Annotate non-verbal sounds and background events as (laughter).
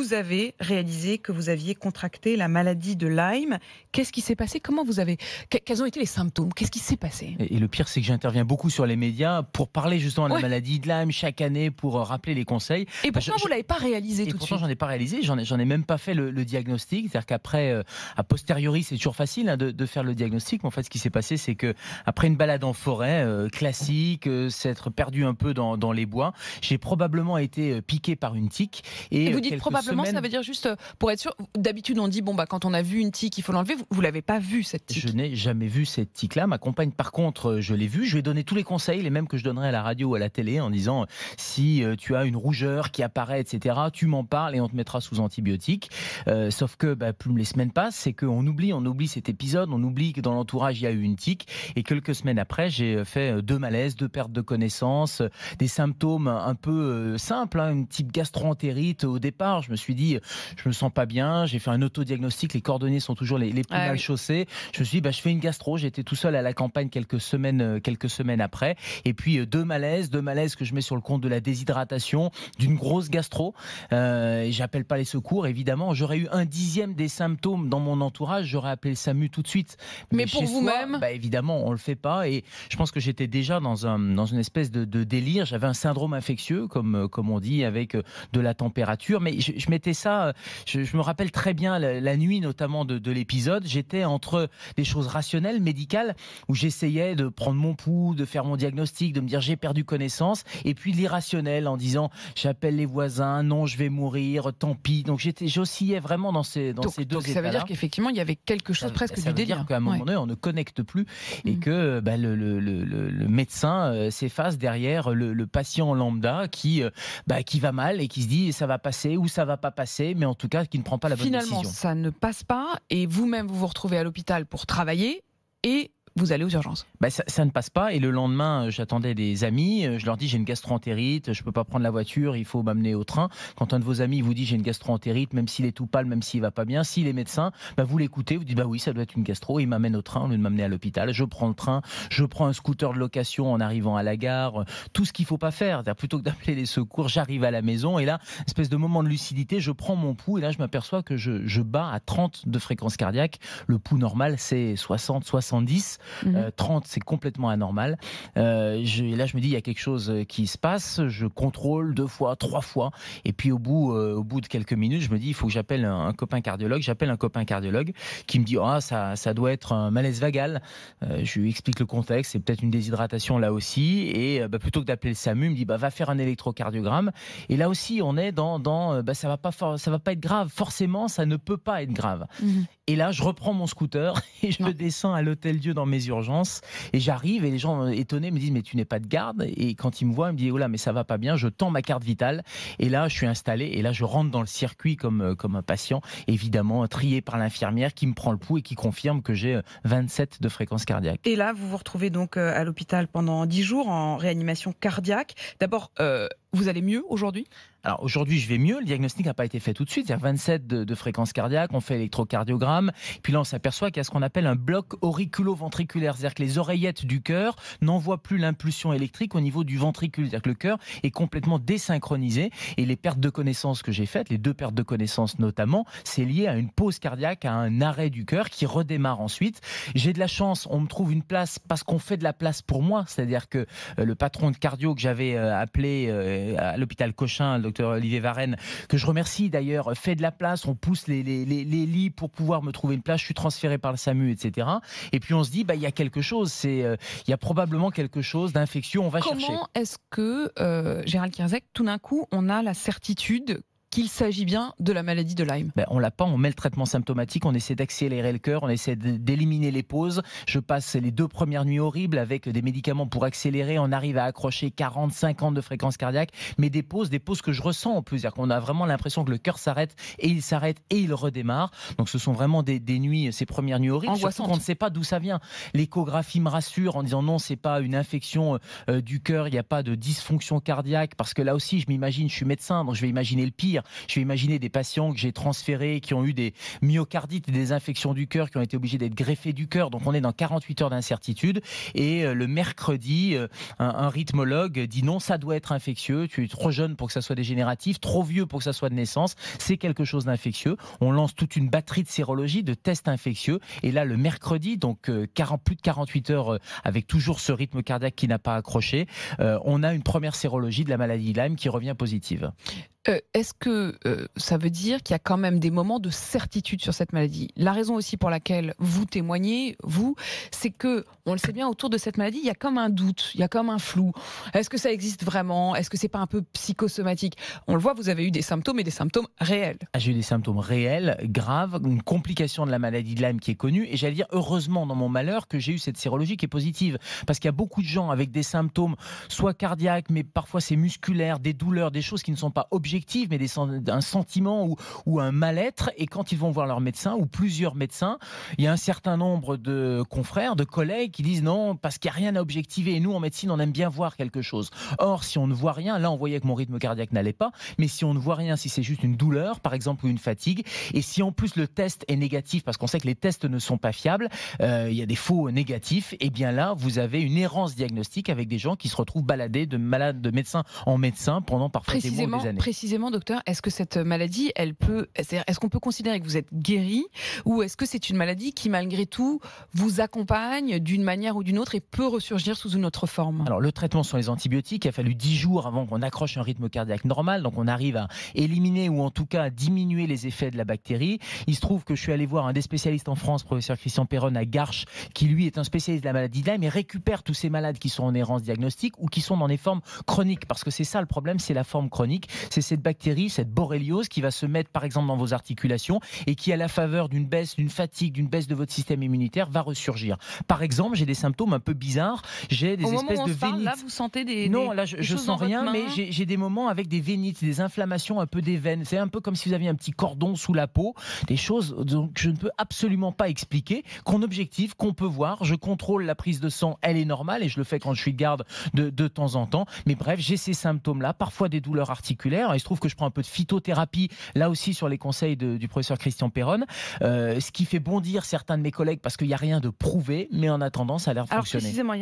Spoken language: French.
vous avez réalisé que vous aviez contracté la maladie de Lyme. Qu'est-ce qui s'est passé Comment vous avez Quels ont été les symptômes Qu'est-ce qui s'est passé et, le pire, c'est que j'interviens beaucoup sur les médias pour parler justement de la maladie de Lyme chaque année pour euh, rappeler les conseils. Et pourtant, je, vous l'avez pas réalisé tout de suite. J'en ai pas réalisé. J'en ai, j'en ai même pas fait le, diagnostic. C'est-à-dire qu'après, à euh, a posteriori, c'est toujours facile hein, de, faire le diagnostic. Mais en fait, ce qui s'est passé, c'est que après une balade en forêt euh, classique, s'être perdu un peu dans, les bois, j'ai probablement été piqué par une tique. et vous dites probablement ça veut dire juste, euh, pour être sûr, d'habitude on dit, bon, bah, quand on a vu une tique, il faut l'enlever. Vous, l'avez pas vu cette tique Je n'ai jamais vu cette tique-là. Ma compagne, par contre, euh, je l'ai vue. Je lui ai donné tous les conseils, les mêmes que je donnerais à la radio ou à la télé, en disant, si euh, tu as une rougeur qui apparaît, etc., tu m'en parles et on te mettra sous antibiotiques. sauf que bah, plus les semaines passent, c'est qu'on oublie, on oublie cet épisode, on oublie que dans l'entourage, il y a eu une tique. Et quelques semaines après, j'ai fait deux malaises, deux pertes de connaissances, des symptômes un peu simples, hein, une type gastroentérite au départ suis dit, je me sens pas bien, j'ai fait un autodiagnostic, les coordonnées sont toujours les, plus ah mal chaussées. Je me suis dit, bah, je fais une gastro, j'étais tout seul à la campagne quelques semaines, euh, quelques semaines après. Et puis euh, deux malaises, deux malaises que je mets sur le compte de la déshydratation, d'une grosse gastro. Euh, J'appelle pas les secours, évidemment. J'aurais eu un dixième des symptômes dans mon entourage, j'aurais appelé le SAMU tout de suite. Mais, pour vous-même bah, Évidemment, on le fait pas. Et je pense que j'étais déjà dans, un, dans une espèce de, délire. J'avais un syndrome infectieux, comme, euh, comme on dit, avec de la température. Mais je mettais ça, euh, je, me rappelle très bien la, nuit notamment de, l'épisode, j'étais entre des choses rationnelles, médicales, où j'essayais de prendre mon pouls, de faire mon diagnostic, de me dire j'ai perdu connaissance, et puis l'irrationnel en disant j'appelle les voisins, non je vais mourir, tant pis. Donc j'oscillais vraiment dans ces, dans ces deux Ça veut dire qu'effectivement il y avait quelque chose presque ça du veut Dire qu'à un moment donné on ne connecte plus et mm. que bah, le, médecin euh, s'efface derrière le, patient lambda qui, euh, bah, qui va mal et qui se dit ça va passer ou ça va va pas passer, mais en tout cas qui ne prend pas la bonne décision. Finalement, ça ne passe pas et vous-même vous vous retrouvez à l'hôpital pour travailler et vous allez aux urgences. Bah, ça, ne passe pas. Et le lendemain, euh, j'attendais des amis. Euh, je leur dis j'ai une gastroentérite, je peux pas prendre la voiture, il faut m'amener au train. Quand un de vos amis vous dit j'ai une gastroentérite, même s'il est tout pâle, même s'il va pas bien, si les médecins, bah, vous l'écoutez, vous dites bah oui, ça doit être une gastro. Il m'amène au train au lieu de m'amener à l'hôpital. Je prends le train, je prends un scooter de location en arrivant à la gare. Euh, tout ce qu'il faut pas faire. Plutôt que d'appeler les secours, j'arrive à la maison et là, espèce de moment de lucidité, je prends mon pouls et là, je m'aperçois que je, je bats à 30 de fréquence cardiaque. Le pouls normal, c'est 60, 70. 30, mhm. euh, c'est complètement anormal. Euh, je, là, je me dis, il y a quelque chose euh, qui se passe. Je contrôle deux fois, trois fois. Et puis, au bout, euh, au bout de quelques minutes, je me dis, il faut que j'appelle un, copain cardiologue. J'appelle un copain cardiologue qui me dit, ah, ça, ça doit être un malaise vagal. je lui explique le contexte. C'est peut-être une déshydratation là aussi. Et bah, plutôt que d'appeler le SAMU, il me dit, bah, va faire un électrocardiogramme. Et là aussi, on est dans, bah, ça va pas, va pas être grave. Forcément, ça ne peut pas être grave. Mhm. Et là, je reprends mon scooter (laughs) et je me descends à l'hôtel Dieu dans mes urgences. Et j'arrive et les gens euh, étonnés me disent mais tu n'es pas de garde. Et quand ils me voient, ils me disent oh là mais ça va pas bien. Je tends ma carte vitale et là je suis installé et là je rentre dans le circuit comme euh, comme un patient évidemment trié par l'infirmière qui me prend le pouls et qui confirme que j'ai 27 euh, de fréquence cardiaque. Et là vous vous retrouvez donc à l'hôpital pendant 10 jours en réanimation cardiaque. D'abord vous allez mieux aujourd'hui Alors aujourd'hui, je vais mieux. Le diagnostic n'a pas été fait tout de suite. Il y a 27 de, fréquence fréquences on fait électrocardiogramme. Puis là, on s'aperçoit qu'il y a ce qu'on appelle un bloc auriculo-ventriculaire. C'est-à-dire que les oreillettes du cœur n'envoient plus l'impulsion électrique au niveau du ventricule. C'est-à-dire que le cœur est complètement désynchronisé. Et les pertes de connaissances que j'ai faites, les deux pertes de connaissances notamment, c'est lié à une pause cardiaque, à un arrêt du cœur qui redémarre ensuite. J'ai de la chance, on me trouve une place parce qu'on fait de la place pour moi. C'est-à-dire que euh, le patron de cardio que j'avais euh, appelé euh, euh, à l'hôpital Cochin, le docteur Olivier Varenne, que je remercie d'ailleurs, fait de la place, on pousse les, lits pour pouvoir me trouver une place, je suis transféré par le SAMU, etc. Et puis on se dit, bah, il y a quelque chose, c'est, euh, il y a probablement quelque chose d'infection, on va chercher. Comment est-ce que, euh, Gérald Kierzek, tout d'un coup, on a la certitude qu'il s'agit bien de la maladie de Lyme ben, On l'a pas, on met le traitement symptomatique, on essaie d'accélérer le cœur, on essaie d'éliminer les pauses. Je passe les deux premières nuits horribles avec des médicaments pour accélérer, on arrive à accrocher 40, 50 de fréquence cardiaque, mais des pauses, des pauses que je ressens en plus, cest dire qu'on a vraiment l'impression que le cœur s'arrête et il s'arrête et il redémarre. Donc ce sont vraiment des, nuits, ces premières nuits horribles, on qu'on ne sait pas d'où ça vient. L'échographie me rassure en disant non, c'est pas une infection euh, du cœur, il n'y a pas de dysfonction cardiaque, parce que là aussi, je m'imagine, je suis médecin, donc je vais imaginer le pire je vais imaginer des patients que j'ai transférés qui ont eu des myocardites des infections du cœur, qui ont été obligés d'être greffés du cœur. Donc on est dans 48 heures d'incertitude. Et euh, le mercredi, euh, un, rythmologue dit non, ça doit être infectieux. Tu es trop jeune pour que ça soit dégénératif, trop vieux pour que ça soit de naissance. C'est quelque chose d'infectieux. On lance toute une batterie de sérologie, de tests infectieux. Et là, le mercredi, donc euh, plus de 48 heures avec toujours ce rythme cardiaque qui n'a pas accroché, on a une première sérologie de la maladie Lyme qui revient positive. Euh, est-ce que euh, ça veut dire qu'il y a quand même des moments de certitude sur cette maladie La raison aussi pour laquelle vous témoignez, vous, c'est que, on le sait bien, autour de cette maladie, il y a comme un doute, il y a comme un flou. Est-ce que ça existe vraiment Est-ce que c'est pas un peu psychosomatique On le voit, vous avez eu des symptômes et des symptômes réels. Ah, j'ai eu des symptômes réels, graves, une complication de la maladie de Lyme qui est connue, et j'allais dire heureusement dans mon malheur que j'ai eu cette sérologie qui est positive, parce qu'il y a beaucoup de gens avec des symptômes, soit cardiaques, mais parfois c'est musculaire, des douleurs, des choses qui ne sont pas objectif mais des, un sentiment ou, un mal-être. Et quand ils vont voir leur médecin ou plusieurs médecins, il y a un certain nombre de confrères, de collègues qui disent non, parce qu'il n'y a rien à objectiver. Et nous, en médecine, on aime bien voir quelque chose. Or, si on ne voit rien, là, on voyait que mon rythme cardiaque n'allait pas, mais si on ne voit rien, si c'est juste une douleur, par exemple, ou une fatigue, et si en plus le test est négatif, parce qu'on sait que les tests ne sont pas fiables, euh, il y a des faux négatifs, et eh bien là, vous avez une errance diagnostique avec des gens qui se retrouvent baladés de malades, de médecin en médecin pendant parfois des mois des années précisément, docteur, est-ce que cette maladie, elle peut, est-ce qu'on peut considérer que vous êtes guéri ou est-ce que c'est une maladie qui, malgré tout, vous accompagne d'une manière ou d'une autre et peut ressurgir sous une autre forme Alors, le traitement sont les antibiotiques. Il a fallu 10 jours avant qu'on accroche un rythme cardiaque normal. Donc, on arrive à éliminer ou en tout cas à diminuer les effets de la bactérie. Il se trouve que je suis allé voir un des spécialistes en France, professeur Christian Perron à Garches, qui lui est un spécialiste de la maladie de Lyme et récupère tous ces malades qui sont en errance diagnostique ou qui sont dans des formes chroniques. Parce que c'est ça le problème, c'est la forme chronique. C'est cette bactérie, cette borréliose qui va se mettre par exemple dans vos articulations et qui, à la faveur d'une baisse, d'une fatigue, d'une baisse de votre système immunitaire, va ressurgir. Par exemple, j'ai des symptômes un peu bizarres. J'ai des espèces de vénites. là, vous sentez des. Non, là, je, je sens rien, mais j'ai des moments avec des vénites, des inflammations un peu des veines. C'est un peu comme si vous aviez un petit cordon sous la peau, des choses donc je ne peux absolument pas expliquer, qu'on objective, qu'on peut voir. Je contrôle la prise de sang, elle est normale et je le fais quand je suis de garde de, de temps en temps. Mais bref, j'ai ces symptômes-là, parfois des douleurs articulaires. Et il se trouve que je prends un peu de phytothérapie, là aussi sur les conseils du professeur Christian Perron, euh, ce qui fait bondir certains de mes collègues parce qu'il n'y a rien de prouvé, mais en attendant, ça a l'air de fonctionner. Précisément,